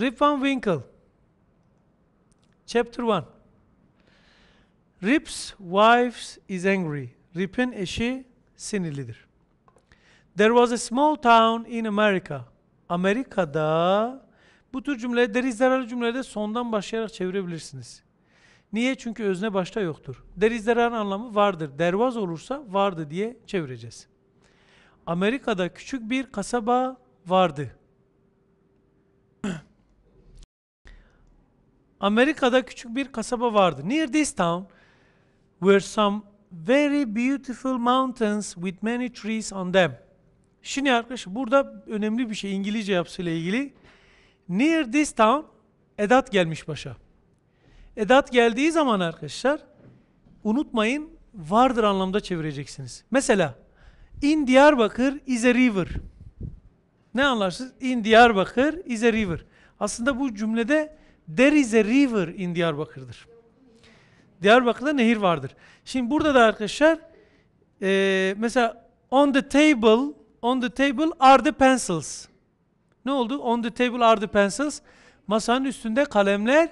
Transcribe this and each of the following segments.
Rip Van Winkle Chapter 1 Rip's wife is angry. Rip'in eşi sinirlidir. There was a small town in America. Amerika'da bu tür cümle deriz zararlı cümlede sondan başlayarak çevirebilirsiniz. Niye? Çünkü özne başta yoktur. Deriz zararın anlamı vardır. Dervaz olursa vardı diye çevireceğiz. Amerika'da küçük bir kasaba vardı. Amerika'da küçük bir kasaba vardı. Near this town were some very beautiful mountains with many trees on them. Şimdi arkadaşlar burada önemli bir şey İngilizce yapısıyla ilgili. Near this town edat gelmiş başa. Edat geldiği zaman arkadaşlar unutmayın vardır anlamda çevireceksiniz. Mesela in Diyarbakır is a river. Ne anlarsınız? In Diyarbakır is a river. Aslında bu cümlede There is a river in Diyarbakır'dır. Diyarbakır'da nehir vardır. Şimdi burada da arkadaşlar e, mesela on the table on the table are the pencils. Ne oldu? On the table are the pencils. Masanın üstünde kalemler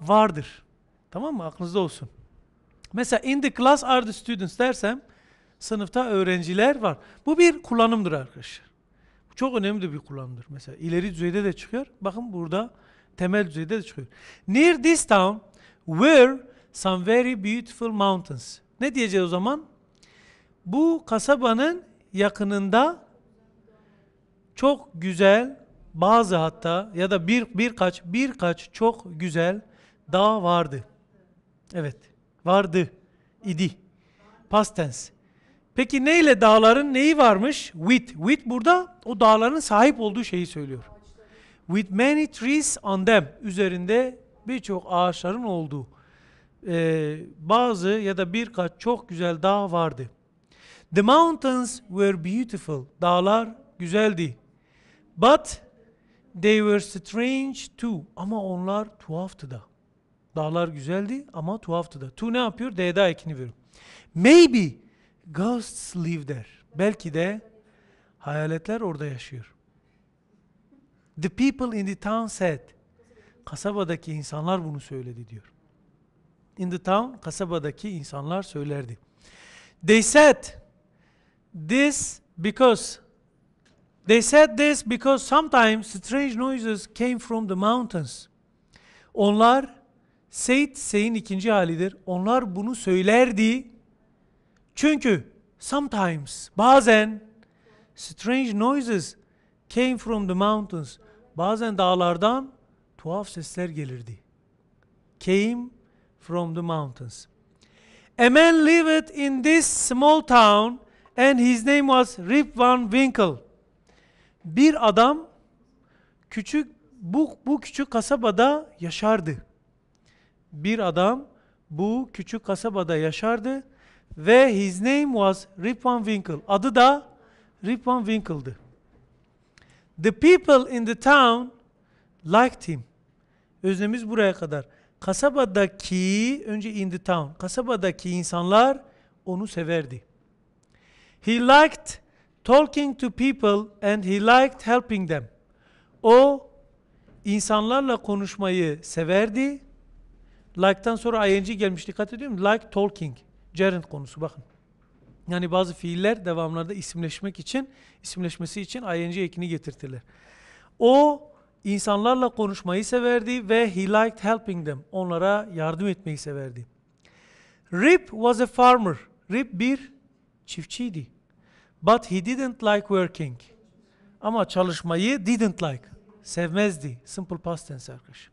vardır. Tamam mı? Aklınızda olsun. Mesela in the class are the students dersem sınıfta öğrenciler var. Bu bir kullanımdır arkadaşlar. Çok önemli bir kullanımdır. Mesela ileri düzeyde de çıkıyor. Bakın burada temel düzeyde de çıkıyor. Near this town were some very beautiful mountains. Ne diyeceğiz o zaman? Bu kasabanın yakınında çok güzel bazı hatta ya da bir birkaç birkaç çok güzel dağ vardı. Evet, vardı idi. Past tense. Peki neyle dağların neyi varmış? With. With burada o dağların sahip olduğu şeyi söylüyor. With many trees on them. Üzerinde birçok ağaçların olduğu. Ee, bazı ya da birkaç çok güzel dağ vardı. The mountains were beautiful. Dağlar güzeldi. But they were strange too. Ama onlar tuhaftı da. Dağlar güzeldi ama tuhaftı da. To ne yapıyor? D'da ekini veriyor. Maybe ghosts live there. Belki de hayaletler orada yaşıyor. The people in the town said. Kasabadaki insanlar bunu söyledi diyor. In the town, kasabadaki insanlar söylerdi. They said this because They said this because sometimes strange noises came from the mountains. Onlar Seyit Sey'in ikinci halidir. Onlar bunu söylerdi. Çünkü sometimes bazen strange noises came from the mountains. Bazen dağlardan tuhaf sesler gelirdi. Came from the mountains. A man lived in this small town and his name was Rip Van Winkle. Bir adam küçük bu, bu küçük kasabada yaşardı. Bir adam bu küçük kasabada yaşardı ve his name was Rip Van Winkle. Adı da Rip Van Winkle'dı. The people in the town liked him. Özlemiz buraya kadar. Kasabadaki, önce in the town, kasabadaki insanlar onu severdi. He liked talking to people and he liked helping them. O insanlarla konuşmayı severdi. Like'tan sonra ing gelmiş dikkat ediyor musun? Like talking. Gerund konusu bakın. Yani bazı fiiller devamlarda isimleşmek için, isimleşmesi için ing ekini getirtilir. O insanlarla konuşmayı severdi ve he liked helping them. Onlara yardım etmeyi severdi. Rip was a farmer. Rip bir çiftçiydi. But he didn't like working. Ama çalışmayı didn't like. Sevmezdi. Simple past tense arkadaş.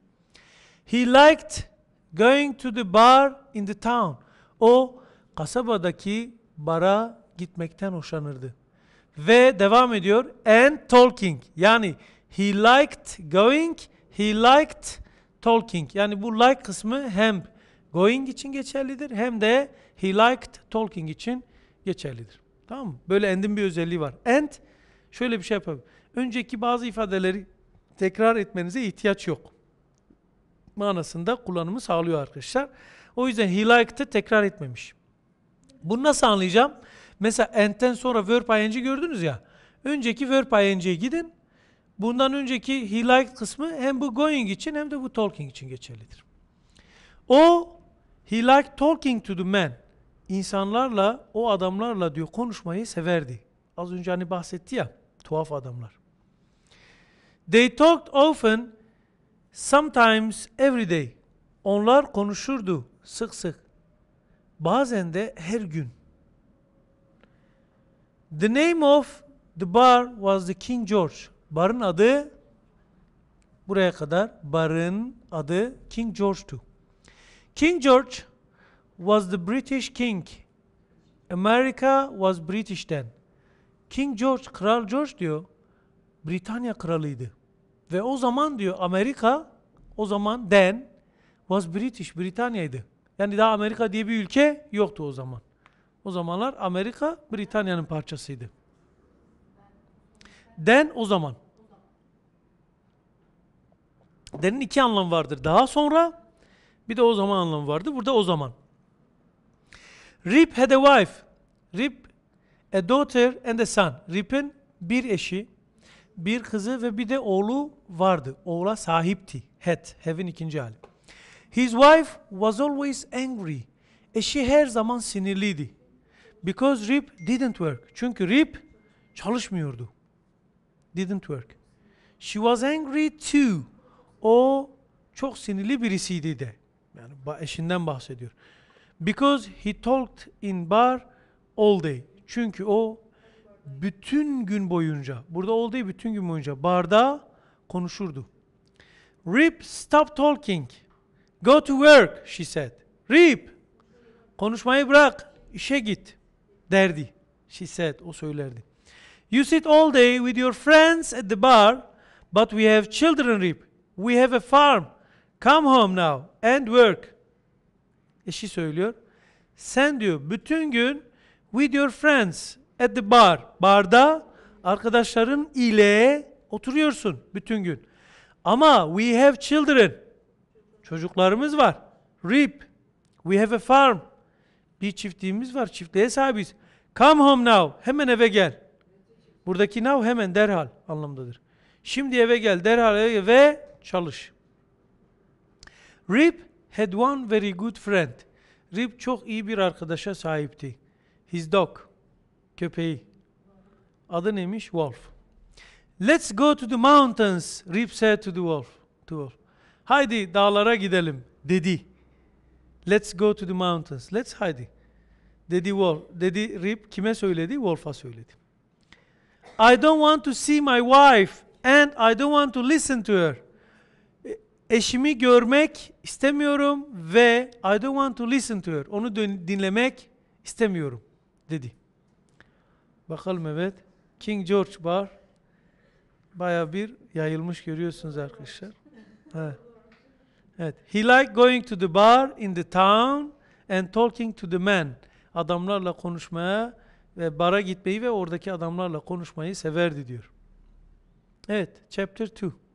He liked going to the bar in the town. O kasabadaki bara gitmekten hoşlanırdı. Ve devam ediyor. And talking. Yani he liked going, he liked talking. Yani bu like kısmı hem going için geçerlidir hem de he liked talking için geçerlidir. Tamam mı? Böyle end'in bir özelliği var. And şöyle bir şey yapalım. Önceki bazı ifadeleri tekrar etmenize ihtiyaç yok. Manasında kullanımı sağlıyor arkadaşlar. O yüzden he liked'ı tekrar etmemiş. Bunu nasıl anlayacağım? Mesela enten sonra verb ing'i gördünüz ya. Önceki verb ing'e gidin. Bundan önceki he liked kısmı hem bu going için hem de bu talking için geçerlidir. O he liked talking to the men. İnsanlarla, o adamlarla diyor konuşmayı severdi. Az önce hani bahsetti ya, tuhaf adamlar. They talked often, sometimes every day. Onlar konuşurdu sık sık. Bazen de her gün. The name of the bar was the King George. Barın adı buraya kadar barın adı King George'tu. King George was the British king. America was British then. King George, Kral George diyor, Britanya kralıydı. Ve o zaman diyor Amerika, o zaman then was British, Britanya'ydı. Yani daha Amerika diye bir ülke yoktu o zaman. O zamanlar Amerika Britanya'nın parçasıydı. Den o zaman. Denin iki anlamı vardır. Daha sonra bir de o zaman anlamı vardı. Burada o zaman. Rip had a wife. Rip a daughter and a son. Rip'in bir eşi, bir kızı ve bir de oğlu vardı. Oğula sahipti. Had, have'in ikinci hali. His wife was always angry. Eşi her zaman sinirliydi. Because Rip didn't work. Çünkü Rip çalışmıyordu. Didn't work. She was angry too. O çok sinirli birisiydi de. Yani eşinden bahsediyor. Because he talked in bar all day. Çünkü o bütün gün boyunca, burada all day bütün gün boyunca barda konuşurdu. Rip stopped talking. Go to work, she said. Reap. Konuşmayı bırak, işe git derdi. She said, o söylerdi. You sit all day with your friends at the bar, but we have children reap. We have a farm. Come home now and work. Eşi söylüyor. Sen diyor bütün gün with your friends at the bar, barda arkadaşların ile oturuyorsun bütün gün. Ama we have children. Çocuklarımız var. Reap. We have a farm. Bir çiftliğimiz var. Çiftliğe sahibiz. Come home now. Hemen eve gel. Buradaki now hemen derhal anlamdadır. Şimdi eve gel. Derhal eve gel ve çalış. Rip had one very good friend. Rip çok iyi bir arkadaşa sahipti. His dog, köpeği. Adı neymiş? Wolf. Let's go to the mountains, Rip said to the wolf. To wolf. Haydi dağlara gidelim dedi. Let's go to the mountains. Let's haydi. Dedi Wolf. Dedi Rip kime söyledi? Wolf'a söyledi. I don't want to see my wife and I don't want to listen to her. E, eşimi görmek istemiyorum ve I don't want to listen to her. Onu dinlemek istemiyorum dedi. Bakalım evet. King George bar Baya bir yayılmış görüyorsunuz arkadaşlar. Evet. Evet. He liked going to the bar in the town and talking to the men. Adamlarla konuşmaya ve bara gitmeyi ve oradaki adamlarla konuşmayı severdi diyor. Evet, chapter 2.